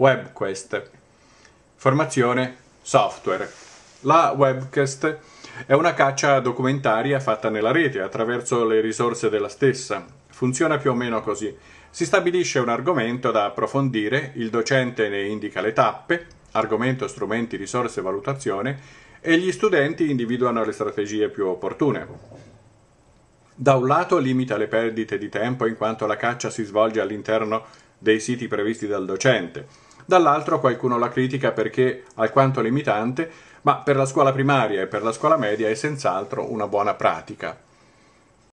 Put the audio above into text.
Webquest. Formazione software. La Webquest è una caccia documentaria fatta nella rete attraverso le risorse della stessa. Funziona più o meno così. Si stabilisce un argomento da approfondire, il docente ne indica le tappe, argomento, strumenti, risorse, valutazione, e gli studenti individuano le strategie più opportune. Da un lato limita le perdite di tempo in quanto la caccia si svolge all'interno dei siti previsti dal docente, dall'altro qualcuno la critica perché alquanto limitante, ma per la scuola primaria e per la scuola media è senz'altro una buona pratica.